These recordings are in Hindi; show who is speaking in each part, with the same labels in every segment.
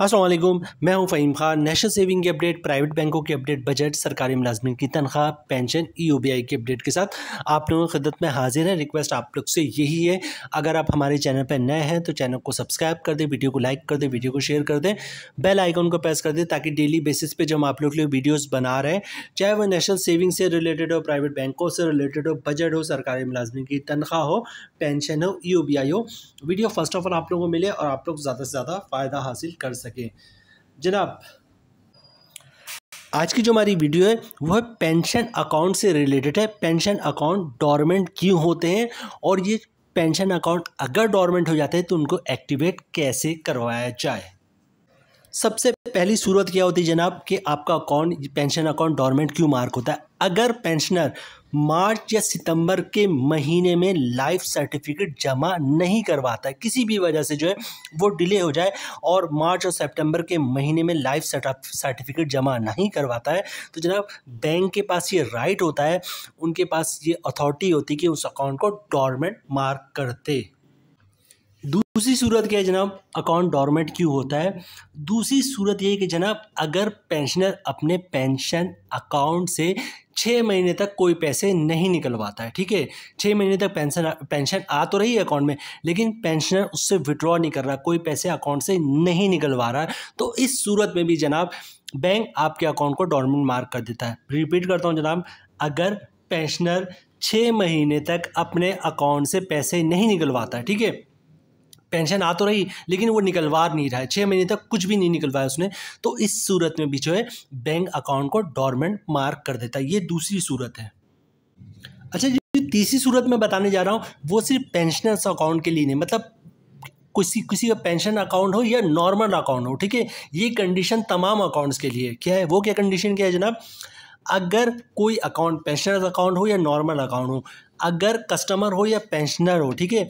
Speaker 1: असलम मैं हूं फ़हीम खान नेशनल सेविंग की अपडेट प्राइवेट बैंकों की अपडेट बजट सरकारी मुलाजमन की तनख्वाह pension E U B I की अपडेट के साथ आप लोगों की खिदत में हाजिर हैं रिक्वेस्ट आप लोग से यही है अगर आप हमारे चैनल पर नए हैं तो चैनल को सब्सक्राइब कर दें वीडियो को लाइक कर दें वीडियो को शेयर कर दें बेल आइकॉन को प्रेस कर दें ताकि डेली बेसिस पर जो हम आप लोग के लिए वीडियोज़ बना रहे हैं चाहे वह नेशनल सेविंग से रिलेटेड हो प्राइवेट बैंकों से रिलेटेड हो बजट हो सरकारी मुलाजमन की तनख्वाह हो पेंशन हो ई यू बी आई हो वीडियो फर्स्ट ऑफ ऑल आप लोगों को मिले और आप लोग ज़्यादा से ज़्यादा फ़ायदा हासिल कर सकें जनाब आज की जो हमारी वीडियो है वह पेंशन अकाउंट से रिलेटेड है पेंशन अकाउंट डोरमेंट क्यों होते हैं और ये पेंशन अकाउंट अगर डॉर्मेंट हो जाते हैं तो उनको एक्टिवेट कैसे करवाया जाए सबसे पहली सूरत क्या होती है जनाब कि आपका अकाउंट पेंशन अकाउंट डोरमेंट क्यों मार्क होता है अगर पेंशनर मार्च या सितंबर के महीने में लाइफ सर्टिफिकेट जमा नहीं करवाता है किसी भी वजह से जो है वो डिले हो जाए और मार्च और सितंबर के महीने में लाइफ सर्टिफिकेट जमा नहीं करवाता है तो जनाब बैंक के पास ये राइट होता है उनके पास ये अथॉरिटी होती है कि उस अकाउंट को डॉर्मेंट मार्क करते दूसरी सूरत क्या है जनाब अकाउंट डॉर्मेंट क्यों होता है दूसरी सूरत ये है कि जनाब अगर पेंशनर अपने पेंशन अकाउंट से छः महीने तक कोई पैसे नहीं निकलवाता है ठीक है छः महीने तक पेंशन पेंशन आ तो रही है अकाउंट में लेकिन पेंशनर उससे विड्रॉ नहीं कर रहा कोई पैसे अकाउंट से नहीं निकलवा रहा है तो इस सूरत में भी जनाब बैंक आपके अकाउंट को डॉर्मेंट मार्क कर देता है रिपीट करता हूँ जनाब अगर पेंशनर छः महीने तक अपने अकाउंट से पैसे नहीं निकलवाता ठीक है पेंशन आ तो रही लेकिन वो निकलवा नहीं रहा है छः महीने तक कुछ भी नहीं निकलवाया उसने तो इस सूरत में भी जो है बैंक अकाउंट को डॉर्मेंट मार्क कर देता है ये दूसरी सूरत है अच्छा जो तीसरी सूरत में बताने जा रहा हूँ वो सिर्फ पेंशनर्स अकाउंट के लिए नहीं मतलब किसी किसी का पेंशन अकाउंट हो या नॉर्मल अकाउंट हो ठीक है ये कंडीशन तमाम अकाउंट्स के लिए क्या है वो क्या कंडीशन क्या है जनाब अगर कोई अकाउंट पेंशनर अकाउंट हो या नॉर्मल अकाउंट हो अगर कस्टमर हो या पेंशनर हो ठीक है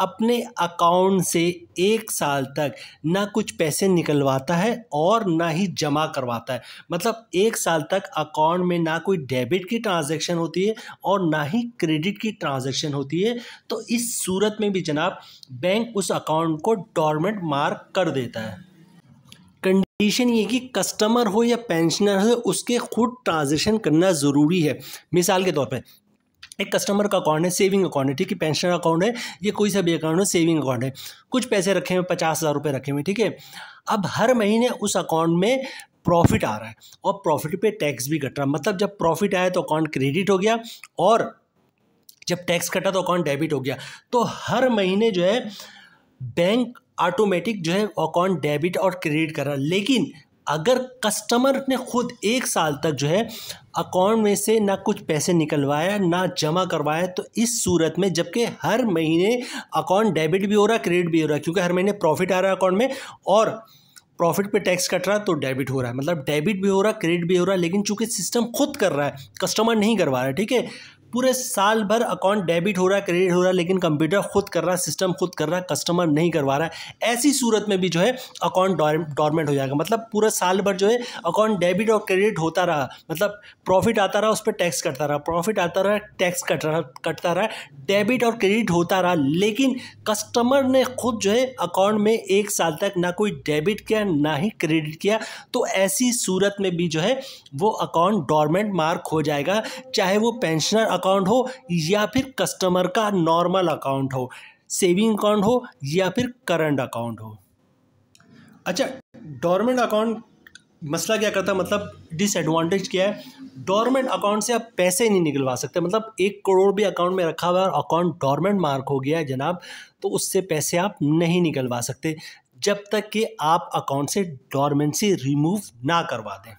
Speaker 1: अपने अकाउंट से एक साल तक ना कुछ पैसे निकलवाता है और ना ही जमा करवाता है मतलब एक साल तक अकाउंट में ना कोई डेबिट की ट्रांजैक्शन होती है और ना ही क्रेडिट की ट्रांजैक्शन होती है तो इस सूरत में भी जनाब बैंक उस अकाउंट को डॉर्मेंट मार्क कर देता है कंडीशन ये कि कस्टमर हो या पेंशनर हो उसके खुद ट्रांजेक्शन करना ज़रूरी है मिसाल के तौर पर एक कस्टमर का अकाउंट है सेविंग अकाउंट है ठीक है पेंशन अकाउंट है ये कोई सा भी अकाउंट है सेविंग अकाउंट है कुछ पैसे रखे हुए पचास हज़ार रुपये रखे हुए ठीक है अब हर महीने उस अकाउंट में प्रॉफिट आ रहा है और प्रॉफिट पे टैक्स भी कट रहा है मतलब जब प्रॉफिट आया तो अकाउंट क्रेडिट हो गया और जब टैक्स कटा तो अकाउंट डेबिट हो गया तो हर महीने जो है बैंक ऑटोमेटिक जो है अकाउंट डेबिट और क्रेडिट कर रहा है लेकिन अगर कस्टमर ने खुद एक साल तक जो है अकाउंट में से ना कुछ पैसे निकलवाया ना जमा करवाया तो इस सूरत में जबकि हर महीने अकाउंट डेबिट भी हो रहा क्रेडिट भी हो रहा क्योंकि हर महीने प्रॉफिट आ रहा है अकाउंट में और प्रॉफिट पे टैक्स कट रहा है तो डेबिट हो रहा है मतलब डेबिट भी हो रहा क्रेडिट भी हो रहा है लेकिन चूंकि सिस्टम खुद कर रहा है कस्टमर नहीं करवा रहा है ठीक है पूरे साल भर अकाउंट डेबिट हो रहा है क्रेडिट हो रहा है लेकिन कंप्यूटर खुद कर रहा है सिस्टम खुद कर रहा है कस्टमर नहीं करवा रहा है ऐसी सूरत में भी जो है अकाउंट डॉर्मेंट हो जाएगा मतलब पूरा साल भर जो है अकाउंट डेबिट और क्रेडिट होता रहा मतलब प्रॉफिट आता रहा उस पर टैक्स कटता रहा प्रॉफिट आता रहा टैक्स कट रहा कटता रहा डेबिट और क्रेडिट होता रहा लेकिन कस्टमर ने खुद जो है अकाउंट में एक साल तक ना कोई डेबिट किया ना ही क्रेडिट किया तो ऐसी सूरत में भी जो है वो अकाउंट डॉर्मेंट मार्क हो जाएगा चाहे वो पेंशनर अकाउंट हो या फिर कस्टमर का नॉर्मल अकाउंट हो सेविंग अकाउंट हो या फिर करंट अकाउंट हो अच्छा डोरमेंट अकाउंट मसला क्या करता है मतलब डिसएडवांटेज क्या है डोरमेंट अकाउंट से आप पैसे नहीं निकलवा सकते मतलब एक करोड़ भी अकाउंट में रखा हुआ है और अकाउंट डॉर्मेंट मार्क हो गया है जनाब तो उससे पैसे आप नहीं निकलवा सकते जब तक कि आप अकाउंट से से रिमूव ना करवा दें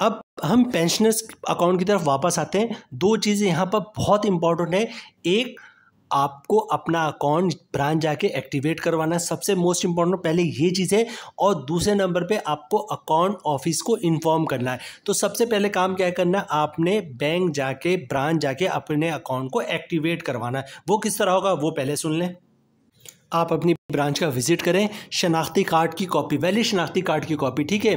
Speaker 1: अब हम पेंशनर्स अकाउंट की तरफ वापस आते हैं दो चीज़ें यहाँ पर बहुत इंपॉर्टेंट है एक आपको अपना अकाउंट ब्रांच जाके एक्टिवेट करवाना है सबसे मोस्ट इंपॉर्टेंट पहले ये चीज़ है और दूसरे नंबर पे आपको अकाउंट ऑफिस को इन्फॉर्म करना है तो सबसे पहले काम क्या करना है आपने बैंक जाके ब्रांच जाके अपने अकाउंट को एक्टिवेट करवाना है वो किस तरह होगा वो पहले सुन लें आप अपनी ब्रांच का विजिट करें शनाख्ती कार्ड की कॉपी वैली शनाख्ती कार्ड की कॉपी ठीक है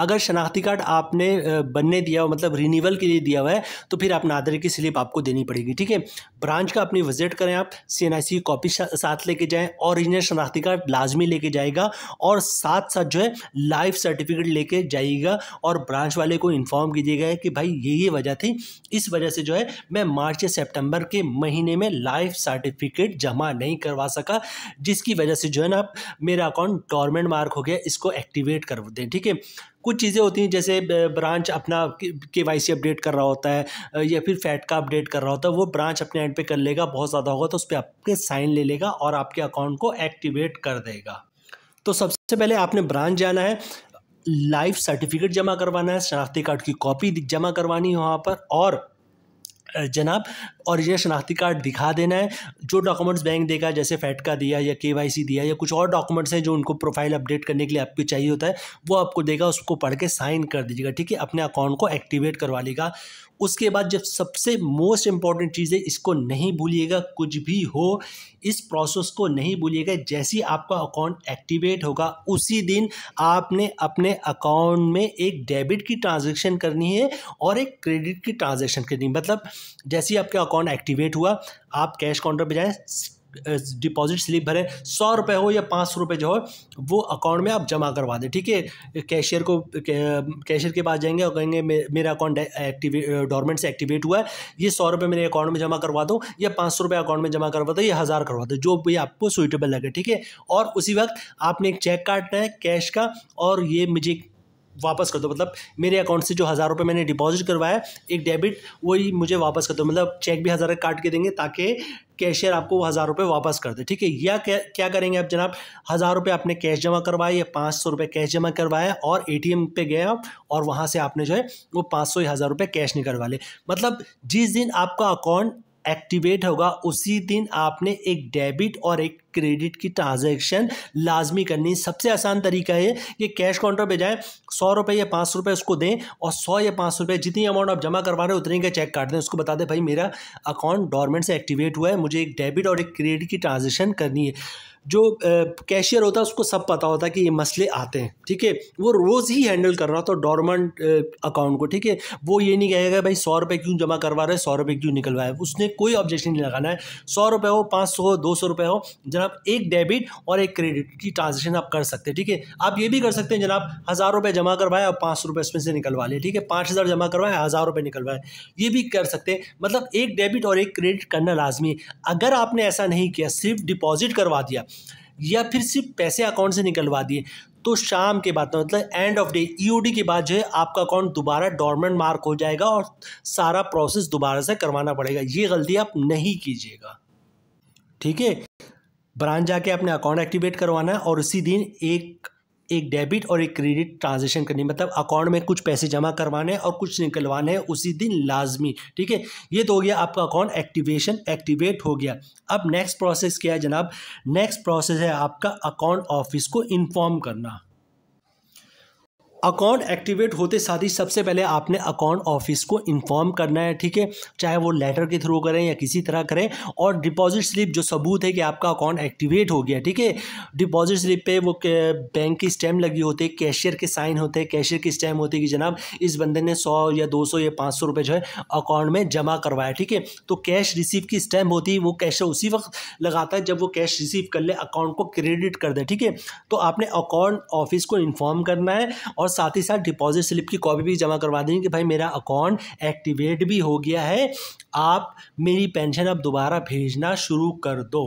Speaker 1: अगर शनाख्ती कार्ड आपने बनने दिया हो मतलब रिन्यूअल के लिए दिया हुआ है तो फिर आप नादरे की स्लिप आपको देनी पड़ेगी ठीक है ब्रांच का अपनी विजिट करें आप सी एन आई सी की कॉपी साथ लेके जाएं ओरिजिनल शनाख्ती कार्ड लाजमी लेके जाएगा और साथ साथ जो है लाइफ सर्टिफिकेट लेके जाइएगा और ब्रांच वाले को इन्फॉर्म कीजिएगा कि भाई ये ये वजह थी इस वजह से जो है मैं मार्च या सेप्टेम्बर के महीने में लाइफ सर्टिफिकेट जमा नहीं करवा सका जिसकी वजह वजह से जो है ना मेरा अकाउंट डॉर्मेंट मार्क हो गया इसको एक्टिवेट कर दें ठीक है कुछ चीज़ें होती हैं जैसे ब्रांच अपना के वाई सी अपडेट कर रहा होता है या फिर फैट का अपडेट कर रहा होता है वो ब्रांच अपने एंड पे कर लेगा बहुत ज़्यादा होगा तो उस पर आपके साइन ले लेगा और आपके अकाउंट को एक्टिवेट कर देगा तो सबसे पहले आपने ब्रांच जाना है लाइफ सर्टिफिकेट जमा करवाना है शनाख्ती कार्ड की कॉपी जमा करवानी है वहाँ पर और जनाब ओरिजिनल शनाख्ती कार्ड दिखा देना है जो डॉक्यूमेंट्स बैंक देगा जैसे फैट का दिया या के दिया या कुछ और डॉक्यूमेंट्स हैं जो उनको प्रोफाइल अपडेट करने के लिए आपको चाहिए होता है वो आपको देगा उसको पढ़ के साइन कर दीजिएगा ठीक है अपने अकाउंट को एक्टिवेट करवा लेगा उसके बाद जब सबसे मोस्ट इंपॉर्टेंट चीज़ है इसको नहीं भूलिएगा कुछ भी हो इस प्रोसेस को नहीं भूलिएगा जैसे ही आपका अकाउंट एक्टिवेट होगा उसी दिन आपने अपने अकाउंट में एक डेबिट की ट्रांजेक्शन करनी है और एक क्रेडिट की ट्रांजेक्शन करनी है मतलब जैसे ही आपके अकाउंट एक्टिवेट हुआ आप कैश काउंटर पर जाएँ डिपॉजिट स्लिप भरें सौ रुपये हो या पाँच सौ रुपये जो हो वो अकाउंट में आप जमा करवा दें ठीक है कैशियर को कैशियर के पास जाएंगे और कहेंगे मे, मेरा अकाउंट एक्टिवेट डॉर्मेंट से एक्टिवेट हुआ है ये सौ रुपये मेरे अकाउंट में जमा करवा दो या पाँच सौ रुपये अकाउंट में जमा करवा दो या हज़ार करवा दो जो भी आपको सुइटेबल लगे ठीक है और उसी वक्त आपने एक चेक काटना है कैश का और ये मुझे वापस कर दो मतलब मेरे अकाउंट से जो हज़ार रुपये मैंने डिपॉजिट करवाया एक डेबिट वही मुझे वापस कर दो मतलब चेक भी हज़ार काट के देंगे ताकि कैशियर आपको वो हज़ार रुपये वापस कर दे ठीक है या क्या क्या करेंगे आप जनाब हज़ार रुपये आपने कैश जमा करवाए या पाँच सौ रुपये कैश जमा करवाया और ए टी एम पर गए और वहाँ से आपने जो है वो पाँच सौ या हज़ार रुपये कैश निकलवा ले मतलब जिस दिन आपका अकाउंट एक्टिवेट होगा उसी दिन आपने एक डेबिट और एक क्रेडिट की ट्रांजेक्शन लाजमी करनी सबसे आसान तरीका है कि कैश काउंटर पे जाएं सौ रुपये या पाँच सौ रुपये उसको दें और सौ या पाँच सौ रुपये जितनी अमाउंट आप जमा करवा रहे हैं उतने का चेक काट दें उसको बता दें भाई मेरा अकाउंट डॉर्मेंट से एक्टिवेट हुआ है मुझे एक डेबिट और एक क्रेडिट की ट्रांजेक्शन करनी है जो कैशियर होता है उसको सब पता होता है कि ये मसले आते हैं ठीक है वो रोज़ ही हैंडल कर रहा था डॉर्मेंट अकाउंट को ठीक है वो ये नहीं कहेगा भाई सौ रुपये क्यों जमा करवा रहे हैं सौ रुपये क्यों निकलवाए उसने कोई ऑब्जेक्शन नहीं लगाना है सौ रुपये हो पाँच सौ हो दो सौ रुपये हो जरा जनाब एक डेबिट और एक क्रेडिट की ट्रांजेक्शन आप कर सकते हैं ठीक है आप ये भी कर सकते हैं जनाब हज़ार रुपये जमा करवाए और पाँच रुपये इसमें से निकलवा लिए ठीक है पाँच हज़ार जमा करवाए हज़ार रुपये निकलवाए ये भी कर सकते हैं मतलब एक डेबिट और एक क्रेडिट करना लाजमी अगर आपने ऐसा नहीं किया सिर्फ डिपॉजिट करवा दिया या फिर सिर्फ पैसे अकाउंट से निकलवा दिए तो शाम के बाद मतलब end of day EOD e के बाद जो है आपका अकाउंट दोबारा डॉर्मेंट मार्क हो जाएगा और सारा प्रोसेस दोबारा से करवाना पड़ेगा ये गलती आप नहीं कीजिएगा ठीक है ब्रांच जाके अपने अकाउंट एक्टिवेट करवाना है और उसी दिन एक एक डेबिट और एक क्रेडिट ट्रांजेक्शन करनी मतलब अकाउंट में कुछ पैसे जमा करवाने और कुछ निकलवाने हैं उसी दिन लाजमी ठीक है ये तो हो गया आपका अकाउंट एक्टिवेशन एक्टिवेट हो गया अब नेक्स्ट प्रोसेस क्या है जनाब नेक्स्ट प्रोसेस है आपका अकाउंट ऑफिस को इन्फॉर्म करना अकाउंट एक्टिवेट होते साथ ही सबसे पहले आपने अकाउंट ऑफिस को इन्फॉर्म करना है ठीक है चाहे वो लेटर के थ्रू करें या किसी तरह करें और डिपॉजिट स्लिप जो सबूत है कि आपका अकाउंट एक्टिवेट हो गया ठीक है डिपॉजिट स्लिप पे वो बैंक की स्टैम्प लगी होती है कैशियर के साइन होते हैं कैशियर की स्टैम्प होती है कि जनाब इस बंदे ने सौ या दो सौ या पाँच सौ रुपये जो है अकाउंट में जमा करवाया ठीक है तो कैश रिसीव की स्टैम्प होती है वो कैश उसी वक्त लगाता है जब वो कैश रिसीव कर ले अकाउंट को क्रेडिट कर दे ठीक है तो आपने अकाउंट ऑफिस को इन्फॉर्म करना है और साथ ही साथ डिपॉजिट स्लिप की कॉपी भी जमा करवा देंगे कि भाई मेरा अकाउंट एक्टिवेट भी हो गया है आप मेरी पेंशन अब दोबारा भेजना शुरू कर दो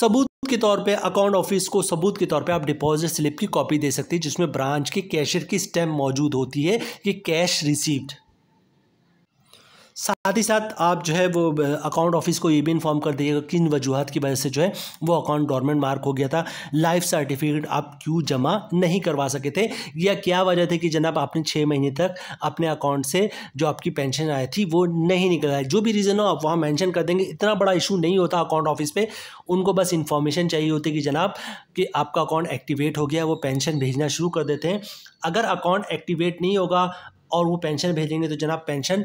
Speaker 1: सबूत के तौर पे अकाउंट ऑफिस को सबूत के तौर पे आप डिपॉजिट स्लिप की कॉपी दे सकते हैं जिसमें ब्रांच के कैशियर की स्टैम्प मौजूद होती है कि कैश रिसीव्ड साथ ही साथ आप जो है वो अकाउंट ऑफिस को ये भी इन्फॉर्म कर दीजिएगा किन वजूहत की वजह से जो है वो अकाउंट गवर्नमेंट मार्क हो गया था लाइफ सर्टिफिकेट आप क्यों जमा नहीं करवा सके थे या क्या वजह थी कि जनाब आपने छः महीने तक अपने अकाउंट से जो आपकी पेंशन आई थी वो नहीं निकल आई जो भी रीज़न हो आप वहाँ मैंशन कर देंगे इतना बड़ा इशू नहीं होता अकाउंट ऑफिस पर उनको बस इन्फॉर्मेशन चाहिए होती कि जनाब कि आपका अकाउंट एक्टिवेट हो गया वो पेंशन भेजना शुरू कर देते हैं अगर अकाउंट एक्टिवेट नहीं होगा और वो पेंशन भेजेंगे तो जनाब पेंशन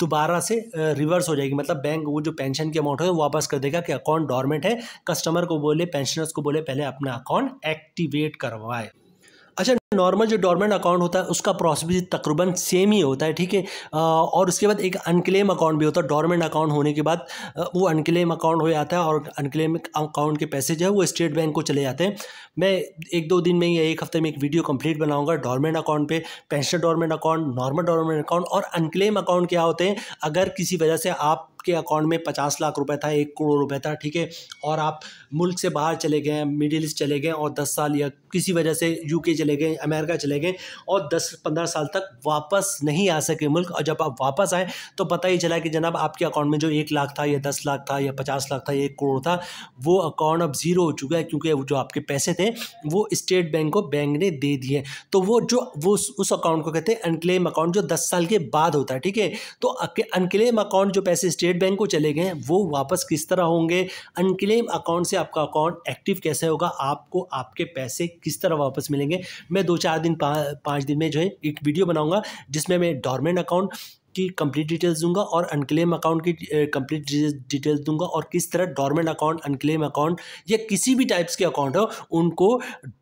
Speaker 1: दोबारा से रिवर्स हो जाएगी मतलब बैंक वो जो पेंशन के अमाउंट है वो वापस कर देगा कि अकाउंट डॉर्मेंट है कस्टमर को बोले पेंशनर्स को बोले पहले अपना अकाउंट एक्टिवेट करवाए अच्छा नॉर्मल जो डॉर्मेंट अकाउंट होता है उसका प्रोसेस भी तकरीबन सेम ही होता है ठीक है और उसके बाद एक अनक्लेम अकाउंट भी होता है डॉर्मेंट अकाउंट होने के बाद वो अनक्लेम अकाउंट हो जाता है और अनक्लेम अकाउंट के पैसे जो है वो स्टेट बैंक को चले जाते हैं मैं एक दो दिन में या एक हफ्ते में एक वीडियो कंप्लीट बनाऊंगा डॉर्मेंट अकाउंट पर pension dormant account normal dormant account और अनक्लेम अकाउंट क्या होते हैं अगर किसी वजह से आप आपके अकाउंट में पचास लाख रुपए था एक करोड़ रुपए था ठीक है और आप मुल्क से बाहर चले गए मिडिल ईस्ट चले गए और दस साल या किसी वजह से यूके चले गए अमेरिका चले गए और दस पंद्रह साल तक वापस नहीं आ सके मुल्क और जब आप वापस आए तो पता ही चला कि जनाब आपके अकाउंट में जो एक लाख था या दस लाख था या पचास लाख था या एक करोड़ था वो अकाउंट अब ज़ीरो हो चुका है क्योंकि जो आपके पैसे थे वो स्टेट बैंक को बैंक ने दे दिए तो वो जो वो उस अकाउंट को कहते हैं अनक्लेम अकाउंट जो दस साल के बाद होता है ठीक है तो अनक्लेम अकाउंट जो पैसे स्टेट स्टेट बैंक को चले गए वो वापस किस तरह होंगे अनक्लेम अकाउंट से आपका अकाउंट एक्टिव कैसे होगा आपको आपके पैसे किस तरह वापस मिलेंगे मैं दो चार दिन पाँच दिन में जो है एक वीडियो बनाऊँगा जिसमें मैं डॉर्मेंट अकाउंट की कंप्लीट डिटेल्स दूंगा और अनक्लेम अकाउंट की कंप्लीट डिटेल्स दूंगा और किस तरह डॉर्मेंट अकाउंट अनक्लेम अकाउंट या किसी भी टाइप्स के अकाउंट हो उनको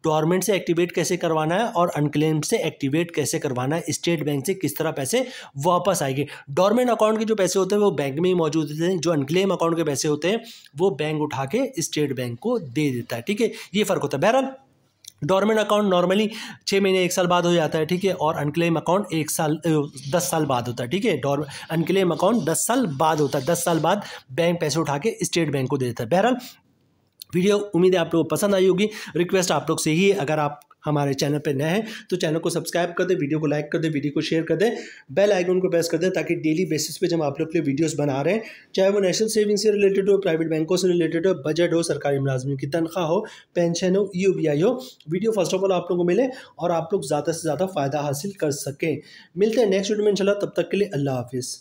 Speaker 1: डॉर्मेंट से एक्टिवेट कैसे करवाना है और अनक्लेम से एक्टिवेट कैसे करवाना है स्टेट बैंक से किस तरह पैसे वापस आएंगे डॉर्मेंट अकाउंट के जो पैसे होते हैं वो बैंक में ही मौजूद होते हैं जो अनक्लेम अकाउंट के पैसे होते हैं वो बैंक उठा के स्टेट बैंक को दे देता है ठीक है ये फ़र्क होता है बहरहाल डॉर्मेंट अकाउंट नॉर्मली छः महीने एक साल बाद हो जाता है ठीक है और अनक्लेम अकाउंट एक साल दस साल बाद होता है ठीक है अनक्लेम अकाउंट दस साल बाद होता है दस साल बाद बैंक पैसे उठा के स्टेट बैंक को दे देता है बहरहाल वीडियो उम्मीद है आप लोगों को पसंद आई होगी रिक्वेस्ट आप लोग से ही अगर आप हमारे चैनल पर नए हैं तो चैनल को सब्सक्राइब कर दें वीडियो को लाइक कर दें वीडियो को शेयर कर दें बेल आइकन को प्रेस कर दें ताकि डेली बेसिस पे जब आप लोग के लिए वीडियोस बना रहे हैं चाहे वो नेशनल सेविंग से रिलेटेड हो प्राइवेट बैंकों से रिलेटेड हो बजट हो सरकारी मुलाजमी की तनख्वाह हो पेंशन हो यू हो वीडियो फर्स्ट ऑफ ऑल आप लोगों को मिले और आप लोग ज़्यादा से ज़्यादा फ़ायदा हासिल कर सकें मिलते हैं नेक्स्ट वीडियो में इंशाल्लाह तब तक के लिए अल्लाह हाफिज़